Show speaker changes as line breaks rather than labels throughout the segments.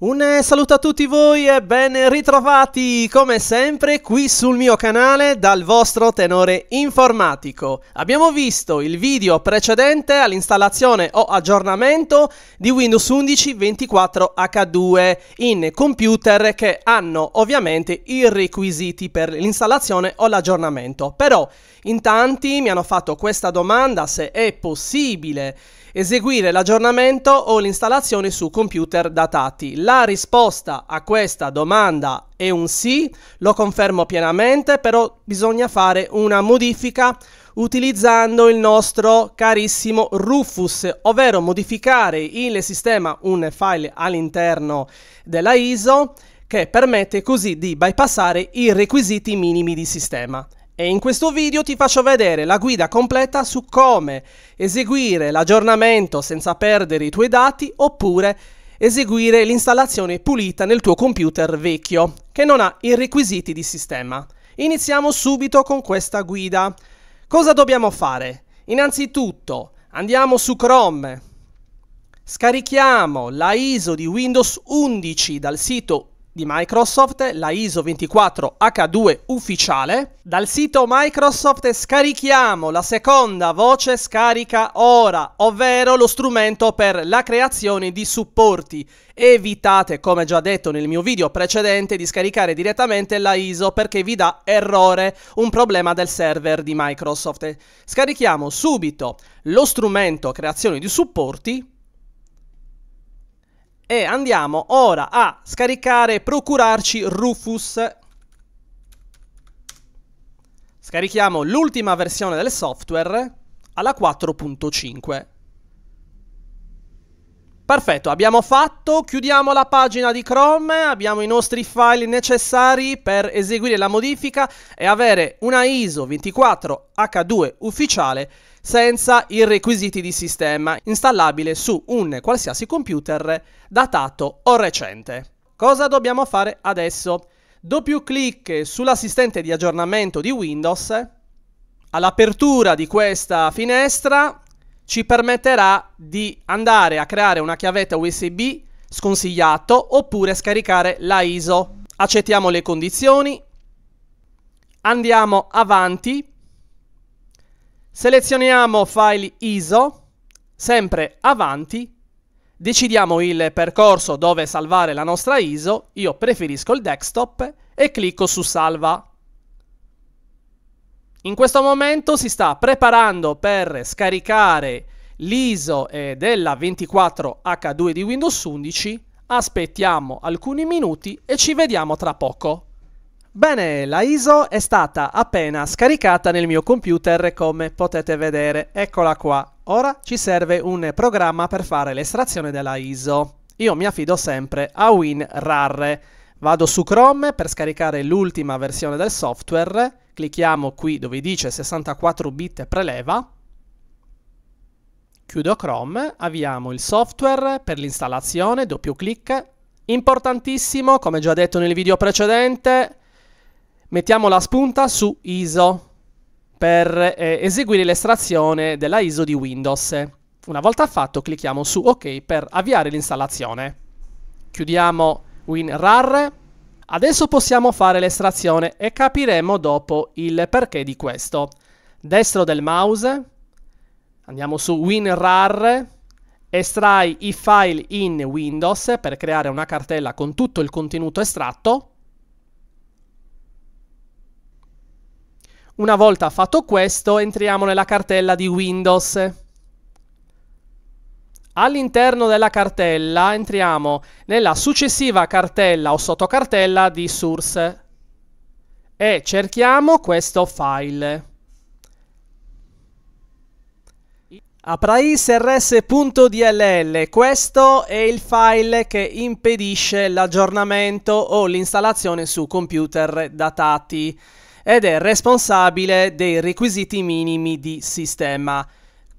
Un eh, saluto a tutti voi e ben ritrovati come sempre qui sul mio canale dal vostro tenore informatico. Abbiamo visto il video precedente all'installazione o aggiornamento di Windows 11 24H2 in computer che hanno ovviamente i requisiti per l'installazione o l'aggiornamento. Però in tanti mi hanno fatto questa domanda se è possibile eseguire l'aggiornamento o l'installazione su computer datati. La risposta a questa domanda è un sì, lo confermo pienamente, però bisogna fare una modifica utilizzando il nostro carissimo Rufus, ovvero modificare il sistema un file all'interno della ISO che permette così di bypassare i requisiti minimi di sistema e in questo video ti faccio vedere la guida completa su come eseguire l'aggiornamento senza perdere i tuoi dati oppure eseguire l'installazione pulita nel tuo computer vecchio che non ha i requisiti di sistema. Iniziamo subito con questa guida. Cosa dobbiamo fare? Innanzitutto andiamo su Chrome, scarichiamo la ISO di Windows 11 dal sito di Microsoft, la ISO 24H2 ufficiale. Dal sito Microsoft scarichiamo la seconda voce scarica ora, ovvero lo strumento per la creazione di supporti. Evitate, come già detto nel mio video precedente, di scaricare direttamente la ISO perché vi dà errore, un problema del server di Microsoft. Scarichiamo subito lo strumento creazione di supporti e andiamo ora a scaricare, procurarci Rufus. Scarichiamo l'ultima versione del software alla 4.5. Perfetto, abbiamo fatto, chiudiamo la pagina di Chrome, abbiamo i nostri file necessari per eseguire la modifica e avere una ISO 24H2 ufficiale senza i requisiti di sistema, installabile su un qualsiasi computer datato o recente. Cosa dobbiamo fare adesso? Doppio clic sull'assistente di aggiornamento di Windows, all'apertura di questa finestra ci permetterà di andare a creare una chiavetta USB sconsigliato oppure scaricare la ISO. Accettiamo le condizioni, andiamo avanti, selezioniamo file ISO, sempre avanti, decidiamo il percorso dove salvare la nostra ISO, io preferisco il desktop e clicco su salva. In questo momento si sta preparando per scaricare l'ISO eh, della 24H2 di Windows 11. Aspettiamo alcuni minuti e ci vediamo tra poco. Bene, la ISO è stata appena scaricata nel mio computer come potete vedere. Eccola qua. Ora ci serve un programma per fare l'estrazione della ISO. Io mi affido sempre a WinRAR. Vado su Chrome per scaricare l'ultima versione del software clicchiamo qui dove dice 64 bit preleva, chiudo Chrome, avviamo il software per l'installazione, doppio clic, importantissimo, come già detto nel video precedente, mettiamo la spunta su ISO per eh, eseguire l'estrazione della ISO di Windows. Una volta fatto clicchiamo su OK per avviare l'installazione. Chiudiamo WinRAR, Adesso possiamo fare l'estrazione e capiremo dopo il perché di questo. Destro del mouse, andiamo su WinRAR, estrai i file in Windows per creare una cartella con tutto il contenuto estratto. Una volta fatto questo, entriamo nella cartella di Windows. All'interno della cartella entriamo nella successiva cartella o sottocartella di source e cerchiamo questo file. Apra questo è il file che impedisce l'aggiornamento o l'installazione su computer datati ed è responsabile dei requisiti minimi di sistema.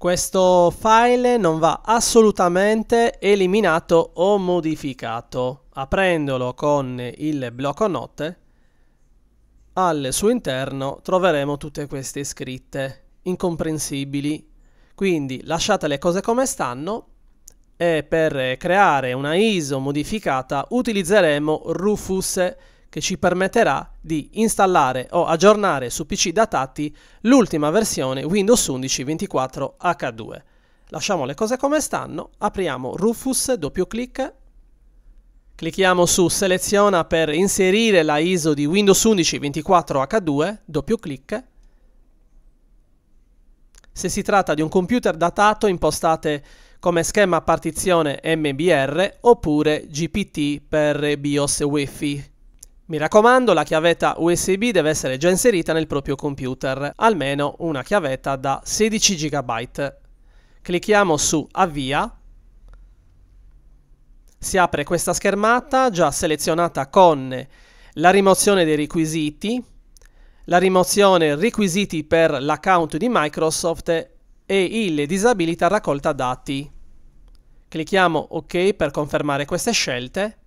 Questo file non va assolutamente eliminato o modificato. Aprendolo con il blocco note, al suo interno troveremo tutte queste scritte incomprensibili. Quindi lasciate le cose come stanno e per creare una ISO modificata utilizzeremo Rufus che ci permetterà di installare o aggiornare su PC datati l'ultima versione Windows 11 24 H2. Lasciamo le cose come stanno, apriamo Rufus, doppio clic, clicchiamo su seleziona per inserire la ISO di Windows 11 24 H2, doppio clic, se si tratta di un computer datato impostate come schema partizione MBR oppure GPT per BIOS Wi-Fi mi raccomando, la chiavetta USB deve essere già inserita nel proprio computer, almeno una chiavetta da 16 GB. Clicchiamo su Avvia. Si apre questa schermata già selezionata con la rimozione dei requisiti, la rimozione requisiti per l'account di Microsoft e il disabilita raccolta dati. Clicchiamo OK per confermare queste scelte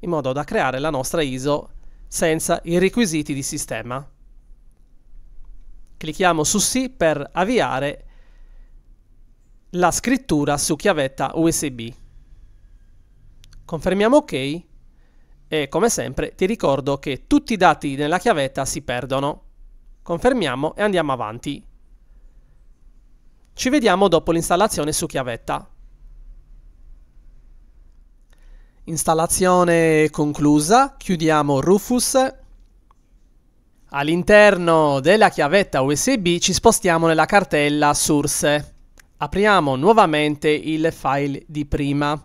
in modo da creare la nostra ISO senza i requisiti di sistema. Clicchiamo su sì per avviare la scrittura su chiavetta USB. Confermiamo ok e come sempre ti ricordo che tutti i dati nella chiavetta si perdono. Confermiamo e andiamo avanti. Ci vediamo dopo l'installazione su chiavetta. Installazione conclusa, chiudiamo Rufus. All'interno della chiavetta USB ci spostiamo nella cartella Source. Apriamo nuovamente il file di prima,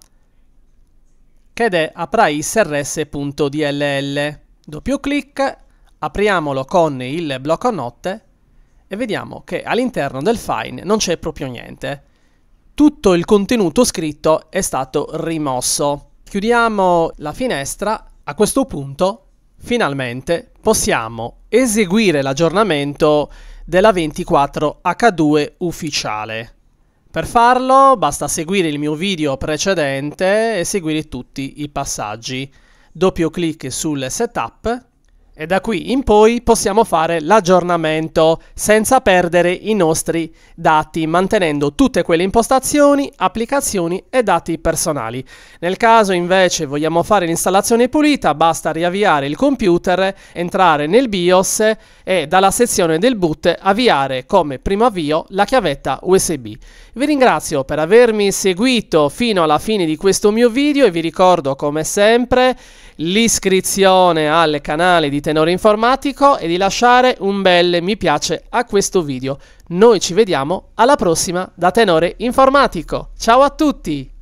che è apraisrs.dll. Doppio clic, apriamolo con il blocco notte e vediamo che all'interno del file non c'è proprio niente. Tutto il contenuto scritto è stato rimosso. Chiudiamo la finestra. A questo punto, finalmente, possiamo eseguire l'aggiornamento della 24H2 ufficiale. Per farlo basta seguire il mio video precedente e seguire tutti i passaggi. Doppio clic sul setup e da qui in poi possiamo fare l'aggiornamento senza perdere i nostri dati mantenendo tutte quelle impostazioni, applicazioni e dati personali. Nel caso invece vogliamo fare l'installazione pulita basta riavviare il computer, entrare nel BIOS e dalla sezione del boot avviare come primo avvio la chiavetta USB. Vi ringrazio per avermi seguito fino alla fine di questo mio video e vi ricordo come sempre l'iscrizione al canale di Tenore Informatico e di lasciare un bel mi piace a questo video. Noi ci vediamo alla prossima da Tenore Informatico. Ciao a tutti!